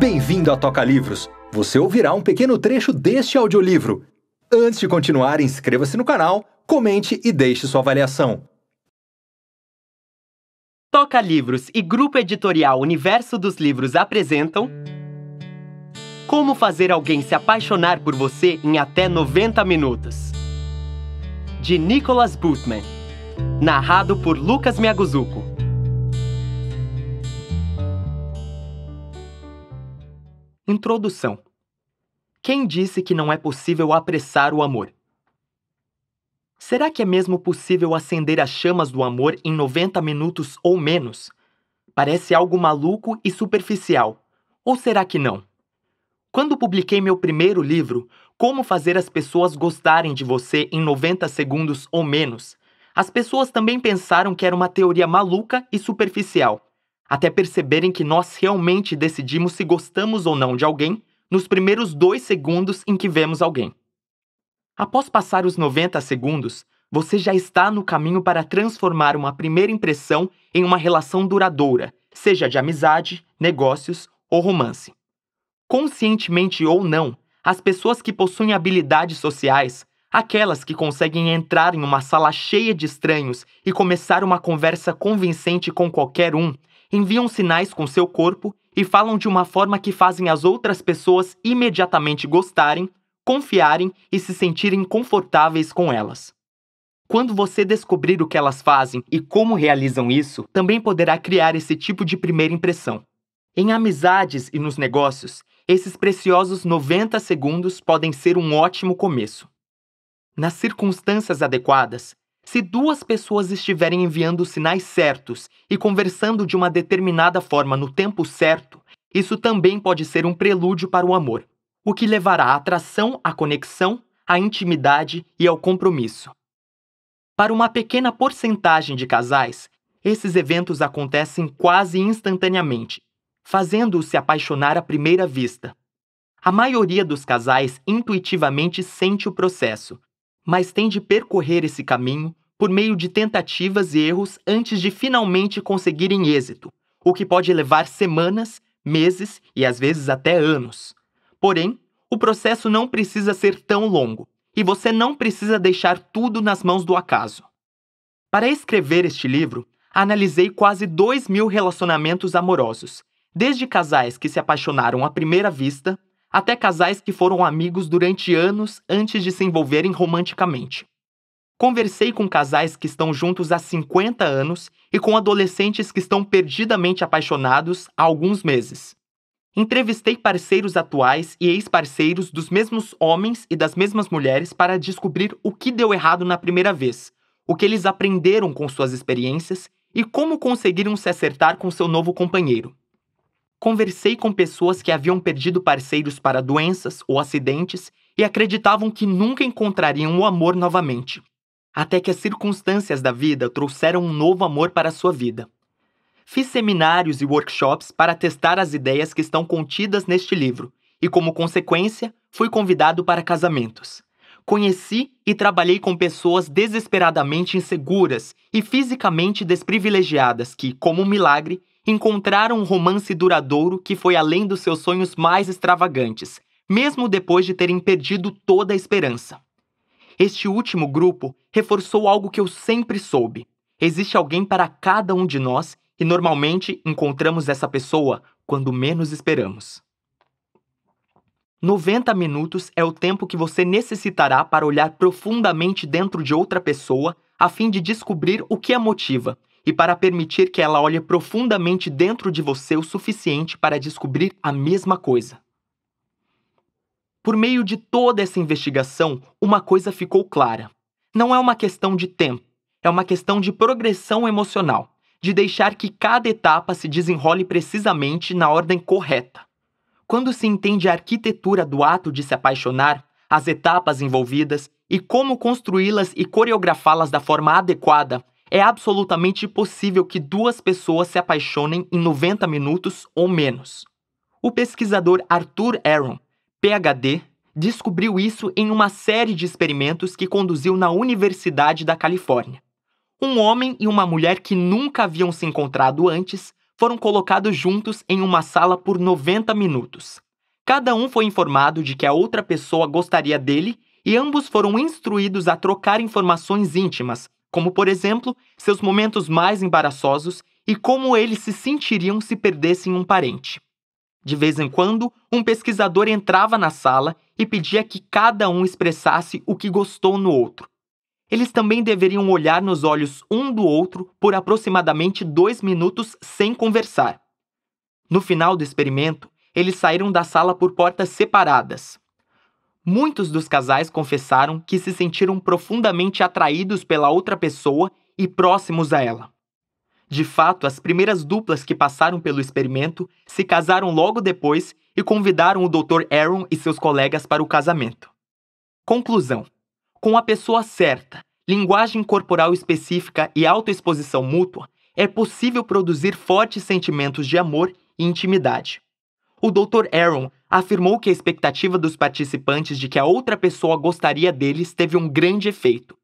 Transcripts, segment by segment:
Bem-vindo à Toca Livros! Você ouvirá um pequeno trecho deste audiolivro. Antes de continuar, inscreva-se no canal, comente e deixe sua avaliação. Toca Livros e Grupo Editorial Universo dos Livros apresentam Como fazer alguém se apaixonar por você em até 90 minutos. De Nicholas Bootman. Narrado por Lucas Miyaguzuko. Introdução: Quem disse que não é possível apressar o amor? Será que é mesmo possível acender as chamas do amor em 90 minutos ou menos? Parece algo maluco e superficial. Ou será que não? Quando publiquei meu primeiro livro, Como Fazer as Pessoas Gostarem de Você em 90 Segundos ou Menos, as pessoas também pensaram que era uma teoria maluca e superficial até perceberem que nós realmente decidimos se gostamos ou não de alguém nos primeiros dois segundos em que vemos alguém. Após passar os 90 segundos, você já está no caminho para transformar uma primeira impressão em uma relação duradoura, seja de amizade, negócios ou romance. Conscientemente ou não, as pessoas que possuem habilidades sociais, aquelas que conseguem entrar em uma sala cheia de estranhos e começar uma conversa convincente com qualquer um, enviam sinais com seu corpo e falam de uma forma que fazem as outras pessoas imediatamente gostarem, confiarem e se sentirem confortáveis com elas. Quando você descobrir o que elas fazem e como realizam isso, também poderá criar esse tipo de primeira impressão. Em amizades e nos negócios, esses preciosos 90 segundos podem ser um ótimo começo. Nas circunstâncias adequadas, se duas pessoas estiverem enviando sinais certos e conversando de uma determinada forma no tempo certo, isso também pode ser um prelúdio para o amor, o que levará à atração, à conexão, à intimidade e ao compromisso. Para uma pequena porcentagem de casais, esses eventos acontecem quase instantaneamente, fazendo-os se apaixonar à primeira vista. A maioria dos casais intuitivamente sente o processo, mas tem de percorrer esse caminho por meio de tentativas e erros antes de finalmente conseguirem êxito, o que pode levar semanas, meses e às vezes até anos. Porém, o processo não precisa ser tão longo e você não precisa deixar tudo nas mãos do acaso. Para escrever este livro, analisei quase 2 mil relacionamentos amorosos, desde casais que se apaixonaram à primeira vista até casais que foram amigos durante anos antes de se envolverem romanticamente. Conversei com casais que estão juntos há 50 anos e com adolescentes que estão perdidamente apaixonados há alguns meses. Entrevistei parceiros atuais e ex-parceiros dos mesmos homens e das mesmas mulheres para descobrir o que deu errado na primeira vez, o que eles aprenderam com suas experiências e como conseguiram se acertar com seu novo companheiro. Conversei com pessoas que haviam perdido parceiros para doenças ou acidentes e acreditavam que nunca encontrariam o amor novamente até que as circunstâncias da vida trouxeram um novo amor para a sua vida. Fiz seminários e workshops para testar as ideias que estão contidas neste livro e, como consequência, fui convidado para casamentos. Conheci e trabalhei com pessoas desesperadamente inseguras e fisicamente desprivilegiadas que, como um milagre, encontraram um romance duradouro que foi além dos seus sonhos mais extravagantes, mesmo depois de terem perdido toda a esperança. Este último grupo reforçou algo que eu sempre soube: existe alguém para cada um de nós e normalmente encontramos essa pessoa quando menos esperamos. 90 minutos é o tempo que você necessitará para olhar profundamente dentro de outra pessoa a fim de descobrir o que a motiva e para permitir que ela olhe profundamente dentro de você o suficiente para descobrir a mesma coisa. Por meio de toda essa investigação, uma coisa ficou clara. Não é uma questão de tempo, é uma questão de progressão emocional, de deixar que cada etapa se desenrole precisamente na ordem correta. Quando se entende a arquitetura do ato de se apaixonar, as etapas envolvidas e como construí-las e coreografá-las da forma adequada, é absolutamente possível que duas pessoas se apaixonem em 90 minutos ou menos. O pesquisador Arthur Aaron PhD, descobriu isso em uma série de experimentos que conduziu na Universidade da Califórnia. Um homem e uma mulher que nunca haviam se encontrado antes foram colocados juntos em uma sala por 90 minutos. Cada um foi informado de que a outra pessoa gostaria dele e ambos foram instruídos a trocar informações íntimas, como, por exemplo, seus momentos mais embaraçosos e como eles se sentiriam se perdessem um parente. De vez em quando, um pesquisador entrava na sala e pedia que cada um expressasse o que gostou no outro. Eles também deveriam olhar nos olhos um do outro por aproximadamente dois minutos sem conversar. No final do experimento, eles saíram da sala por portas separadas. Muitos dos casais confessaram que se sentiram profundamente atraídos pela outra pessoa e próximos a ela. De fato, as primeiras duplas que passaram pelo experimento se casaram logo depois e convidaram o Dr. Aaron e seus colegas para o casamento. Conclusão: com a pessoa certa, linguagem corporal específica e autoexposição mútua, é possível produzir fortes sentimentos de amor e intimidade. O Dr. Aaron afirmou que a expectativa dos participantes de que a outra pessoa gostaria deles teve um grande efeito,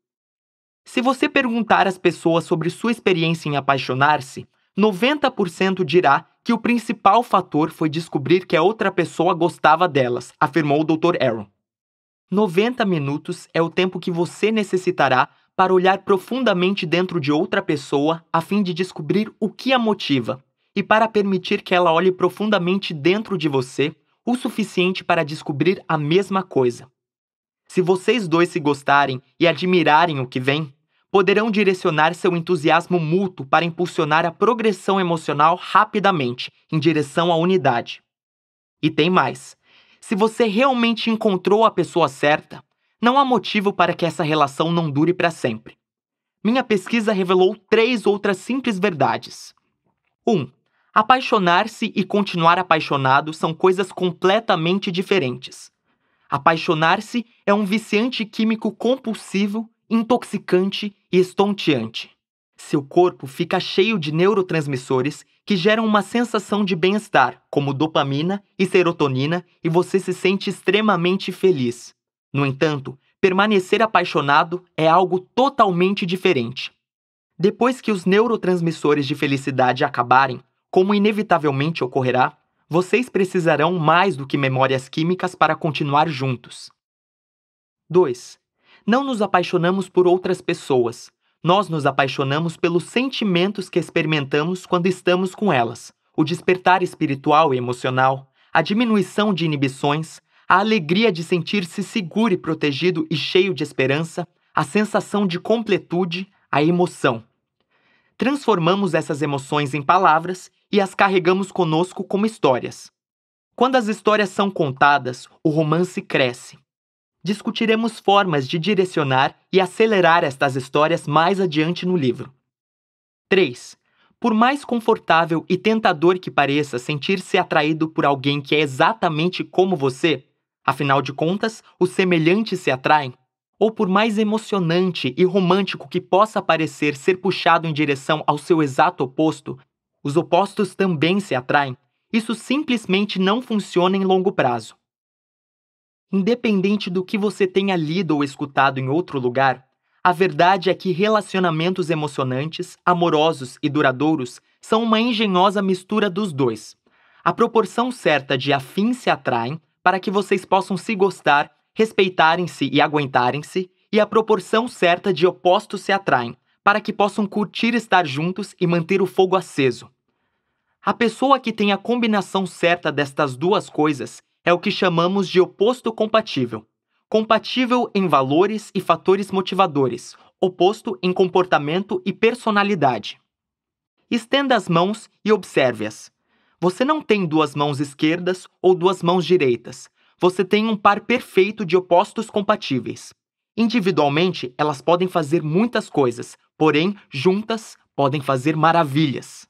se você perguntar às pessoas sobre sua experiência em apaixonar-se, 90% dirá que o principal fator foi descobrir que a outra pessoa gostava delas, afirmou o Dr. Aaron. 90 minutos é o tempo que você necessitará para olhar profundamente dentro de outra pessoa a fim de descobrir o que a motiva e para permitir que ela olhe profundamente dentro de você o suficiente para descobrir a mesma coisa. Se vocês dois se gostarem e admirarem o que vem, poderão direcionar seu entusiasmo mútuo para impulsionar a progressão emocional rapidamente em direção à unidade. E tem mais: se você realmente encontrou a pessoa certa, não há motivo para que essa relação não dure para sempre. Minha pesquisa revelou três outras simples verdades. 1. Um, Apaixonar-se e continuar apaixonado são coisas completamente diferentes. Apaixonar-se é um viciante químico compulsivo intoxicante e estonteante. Seu corpo fica cheio de neurotransmissores que geram uma sensação de bem-estar, como dopamina e serotonina, e você se sente extremamente feliz. No entanto, permanecer apaixonado é algo totalmente diferente. Depois que os neurotransmissores de felicidade acabarem, como inevitavelmente ocorrerá, vocês precisarão mais do que memórias químicas para continuar juntos. 2. Não nos apaixonamos por outras pessoas. Nós nos apaixonamos pelos sentimentos que experimentamos quando estamos com elas. O despertar espiritual e emocional, a diminuição de inibições, a alegria de sentir-se seguro e protegido e cheio de esperança, a sensação de completude, a emoção. Transformamos essas emoções em palavras e as carregamos conosco como histórias. Quando as histórias são contadas, o romance cresce discutiremos formas de direcionar e acelerar estas histórias mais adiante no livro. 3. Por mais confortável e tentador que pareça sentir-se atraído por alguém que é exatamente como você, afinal de contas, os semelhantes se atraem, ou por mais emocionante e romântico que possa parecer ser puxado em direção ao seu exato oposto, os opostos também se atraem. Isso simplesmente não funciona em longo prazo. Independente do que você tenha lido ou escutado em outro lugar, a verdade é que relacionamentos emocionantes, amorosos e duradouros são uma engenhosa mistura dos dois. A proporção certa de afins se atraem para que vocês possam se gostar, respeitarem-se e aguentarem-se, e a proporção certa de opostos se atraem para que possam curtir estar juntos e manter o fogo aceso. A pessoa que tem a combinação certa destas duas coisas é o que chamamos de oposto compatível. Compatível em valores e fatores motivadores, oposto em comportamento e personalidade. Estenda as mãos e observe-as. Você não tem duas mãos esquerdas ou duas mãos direitas. Você tem um par perfeito de opostos compatíveis. Individualmente, elas podem fazer muitas coisas, porém, juntas, podem fazer maravilhas.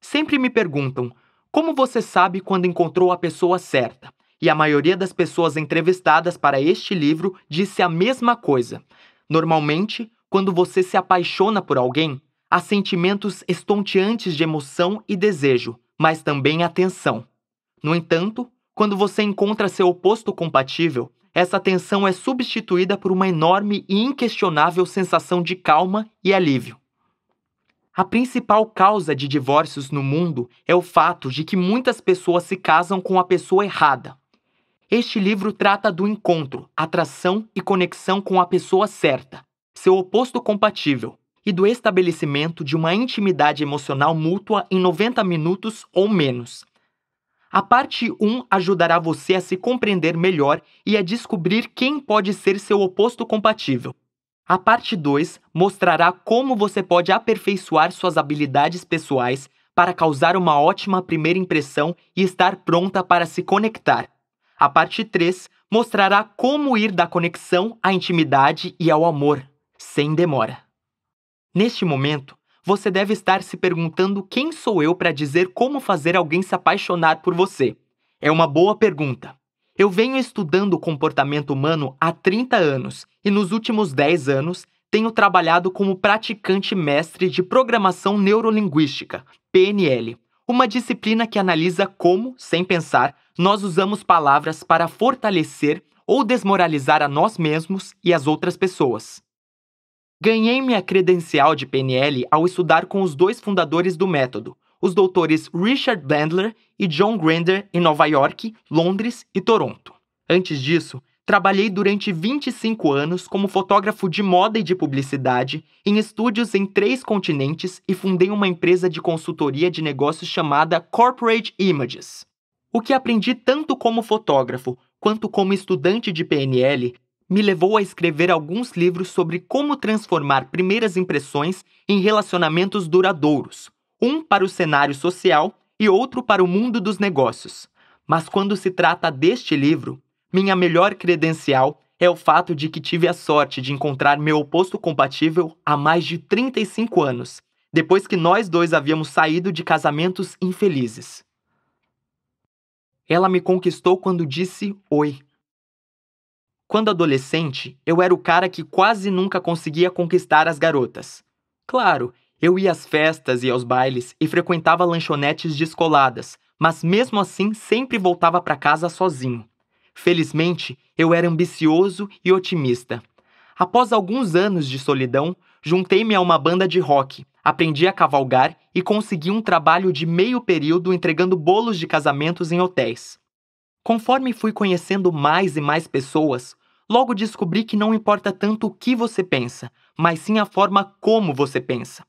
Sempre me perguntam como você sabe quando encontrou a pessoa certa? E a maioria das pessoas entrevistadas para este livro disse a mesma coisa. Normalmente, quando você se apaixona por alguém, há sentimentos estonteantes de emoção e desejo, mas também atenção. No entanto, quando você encontra seu oposto compatível, essa tensão é substituída por uma enorme e inquestionável sensação de calma e alívio. A principal causa de divórcios no mundo é o fato de que muitas pessoas se casam com a pessoa errada. Este livro trata do encontro, atração e conexão com a pessoa certa, seu oposto compatível, e do estabelecimento de uma intimidade emocional mútua em 90 minutos ou menos. A parte 1 ajudará você a se compreender melhor e a descobrir quem pode ser seu oposto compatível. A parte 2 mostrará como você pode aperfeiçoar suas habilidades pessoais para causar uma ótima primeira impressão e estar pronta para se conectar. A parte 3 mostrará como ir da conexão à intimidade e ao amor, sem demora. Neste momento, você deve estar se perguntando quem sou eu para dizer como fazer alguém se apaixonar por você. É uma boa pergunta. Eu venho estudando o comportamento humano há 30 anos e nos últimos 10 anos tenho trabalhado como praticante mestre de programação neurolinguística, PNL, uma disciplina que analisa como, sem pensar, nós usamos palavras para fortalecer ou desmoralizar a nós mesmos e as outras pessoas. Ganhei minha credencial de PNL ao estudar com os dois fundadores do método, os doutores Richard Bandler e John Grander em Nova York, Londres e Toronto. Antes disso, trabalhei durante 25 anos como fotógrafo de moda e de publicidade em estúdios em três continentes e fundei uma empresa de consultoria de negócios chamada Corporate Images. O que aprendi tanto como fotógrafo quanto como estudante de PNL me levou a escrever alguns livros sobre como transformar primeiras impressões em relacionamentos duradouros, um para o cenário social e outro para o mundo dos negócios. Mas quando se trata deste livro, minha melhor credencial é o fato de que tive a sorte de encontrar meu oposto compatível há mais de 35 anos, depois que nós dois havíamos saído de casamentos infelizes. Ela me conquistou quando disse oi. Quando adolescente, eu era o cara que quase nunca conseguia conquistar as garotas. Claro, eu ia às festas e aos bailes e frequentava lanchonetes descoladas, mas mesmo assim sempre voltava para casa sozinho. Felizmente, eu era ambicioso e otimista. Após alguns anos de solidão, juntei-me a uma banda de rock, aprendi a cavalgar e consegui um trabalho de meio período entregando bolos de casamentos em hotéis. Conforme fui conhecendo mais e mais pessoas, logo descobri que não importa tanto o que você pensa, mas sim a forma como você pensa.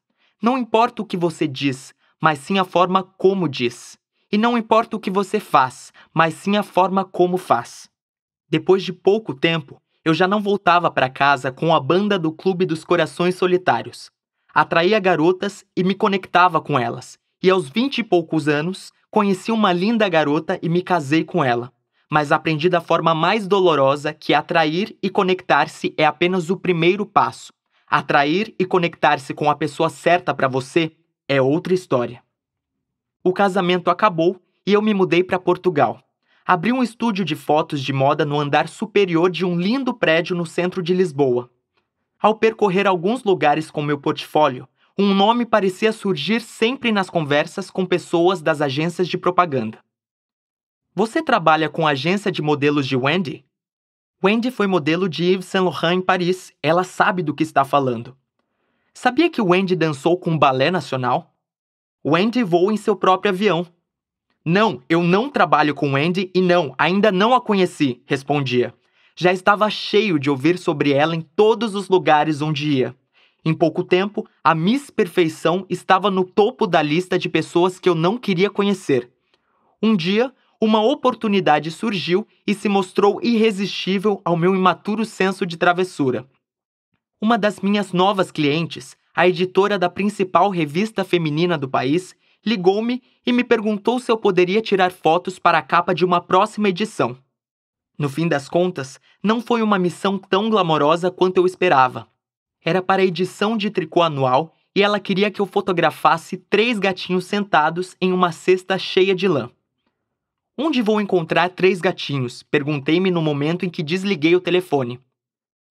Não importa o que você diz, mas sim a forma como diz. E não importa o que você faz, mas sim a forma como faz. Depois de pouco tempo, eu já não voltava para casa com a banda do Clube dos Corações Solitários. Atraía garotas e me conectava com elas. E aos vinte e poucos anos, conheci uma linda garota e me casei com ela. Mas aprendi da forma mais dolorosa que atrair e conectar-se é apenas o primeiro passo Atrair e conectar-se com a pessoa certa para você é outra história. O casamento acabou e eu me mudei para Portugal. Abri um estúdio de fotos de moda no andar superior de um lindo prédio no centro de Lisboa. Ao percorrer alguns lugares com meu portfólio, um nome parecia surgir sempre nas conversas com pessoas das agências de propaganda. Você trabalha com a agência de modelos de Wendy? Wendy foi modelo de Yves Saint Laurent em Paris. Ela sabe do que está falando. Sabia que Wendy dançou com o Balé Nacional? Wendy voa em seu próprio avião. Não, eu não trabalho com Wendy e não, ainda não a conheci, respondia. Já estava cheio de ouvir sobre ela em todos os lugares onde ia. Em pouco tempo, a Miss Perfeição estava no topo da lista de pessoas que eu não queria conhecer. Um dia, uma oportunidade surgiu e se mostrou irresistível ao meu imaturo senso de travessura. Uma das minhas novas clientes, a editora da principal revista feminina do país, ligou-me e me perguntou se eu poderia tirar fotos para a capa de uma próxima edição. No fim das contas, não foi uma missão tão glamourosa quanto eu esperava. Era para a edição de tricô anual e ela queria que eu fotografasse três gatinhos sentados em uma cesta cheia de lã. Onde vou encontrar três gatinhos? Perguntei-me no momento em que desliguei o telefone.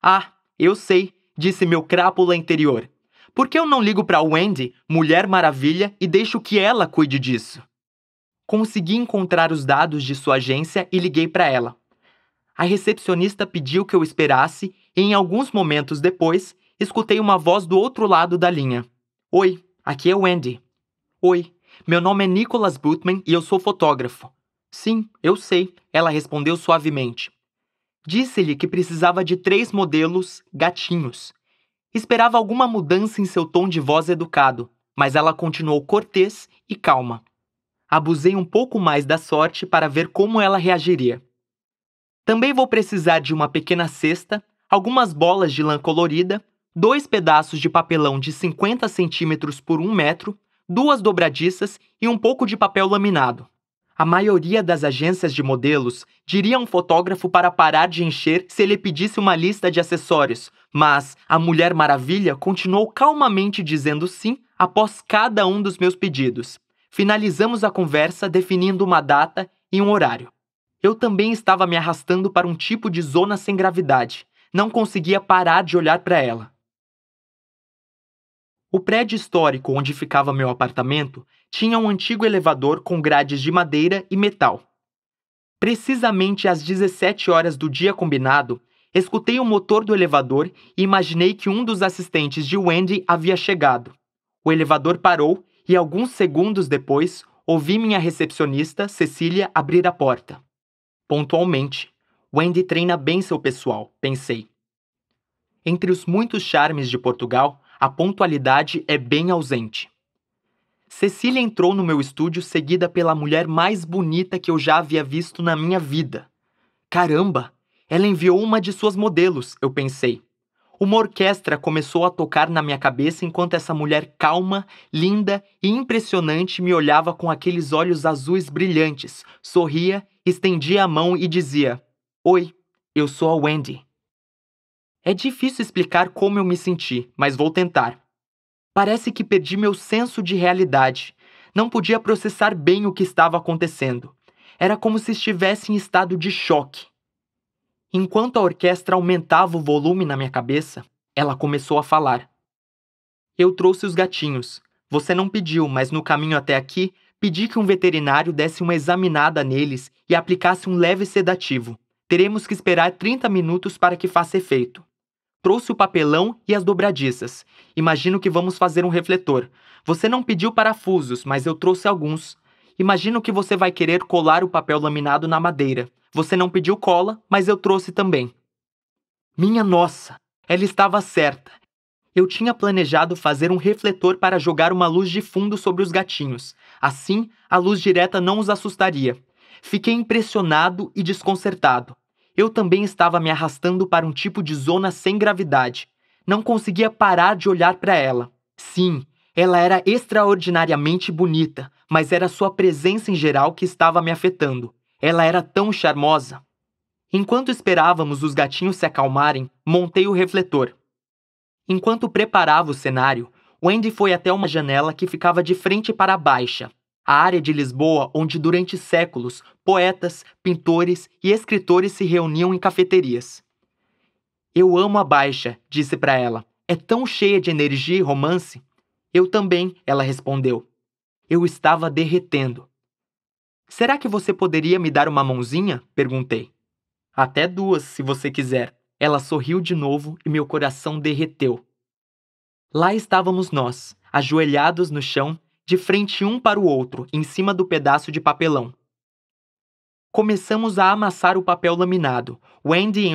Ah, eu sei, disse meu crápula interior. Por que eu não ligo para Wendy, Mulher Maravilha, e deixo que ela cuide disso? Consegui encontrar os dados de sua agência e liguei para ela. A recepcionista pediu que eu esperasse e, em alguns momentos depois, escutei uma voz do outro lado da linha. Oi, aqui é Wendy. Oi, meu nome é Nicholas Butman e eu sou fotógrafo. Sim, eu sei, ela respondeu suavemente. Disse-lhe que precisava de três modelos gatinhos. Esperava alguma mudança em seu tom de voz educado, mas ela continuou cortês e calma. Abusei um pouco mais da sorte para ver como ela reagiria. Também vou precisar de uma pequena cesta, algumas bolas de lã colorida, dois pedaços de papelão de 50 centímetros por um metro, duas dobradiças e um pouco de papel laminado. A maioria das agências de modelos diria a um fotógrafo para parar de encher se ele pedisse uma lista de acessórios, mas a Mulher Maravilha continuou calmamente dizendo sim após cada um dos meus pedidos. Finalizamos a conversa definindo uma data e um horário. Eu também estava me arrastando para um tipo de zona sem gravidade. Não conseguia parar de olhar para ela. O prédio histórico onde ficava meu apartamento tinha um antigo elevador com grades de madeira e metal. Precisamente às 17 horas do dia combinado, escutei o motor do elevador e imaginei que um dos assistentes de Wendy havia chegado. O elevador parou e alguns segundos depois ouvi minha recepcionista, Cecília, abrir a porta. Pontualmente, Wendy treina bem seu pessoal, pensei. Entre os muitos charmes de Portugal, a pontualidade é bem ausente. Cecília entrou no meu estúdio seguida pela mulher mais bonita que eu já havia visto na minha vida. Caramba! Ela enviou uma de suas modelos, eu pensei. Uma orquestra começou a tocar na minha cabeça enquanto essa mulher calma, linda e impressionante me olhava com aqueles olhos azuis brilhantes, sorria, estendia a mão e dizia: Oi, eu sou a Wendy. É difícil explicar como eu me senti, mas vou tentar. Parece que perdi meu senso de realidade. Não podia processar bem o que estava acontecendo. Era como se estivesse em estado de choque. Enquanto a orquestra aumentava o volume na minha cabeça, ela começou a falar. Eu trouxe os gatinhos. Você não pediu, mas no caminho até aqui, pedi que um veterinário desse uma examinada neles e aplicasse um leve sedativo. Teremos que esperar 30 minutos para que faça efeito. Trouxe o papelão e as dobradiças. Imagino que vamos fazer um refletor. Você não pediu parafusos, mas eu trouxe alguns. Imagino que você vai querer colar o papel laminado na madeira. Você não pediu cola, mas eu trouxe também. Minha nossa! Ela estava certa. Eu tinha planejado fazer um refletor para jogar uma luz de fundo sobre os gatinhos. Assim, a luz direta não os assustaria. Fiquei impressionado e desconcertado eu também estava me arrastando para um tipo de zona sem gravidade. Não conseguia parar de olhar para ela. Sim, ela era extraordinariamente bonita, mas era sua presença em geral que estava me afetando. Ela era tão charmosa. Enquanto esperávamos os gatinhos se acalmarem, montei o refletor. Enquanto preparava o cenário, Wendy foi até uma janela que ficava de frente para a baixa, a área de Lisboa onde durante séculos poetas, pintores e escritores se reuniam em cafeterias. Eu amo a Baixa, disse para ela. É tão cheia de energia e romance. Eu também, ela respondeu. Eu estava derretendo. Será que você poderia me dar uma mãozinha? perguntei. Até duas, se você quiser. Ela sorriu de novo e meu coração derreteu. Lá estávamos nós, ajoelhados no chão, de frente um para o outro, em cima do pedaço de papelão. Começamos a amassar o papel laminado. Wendy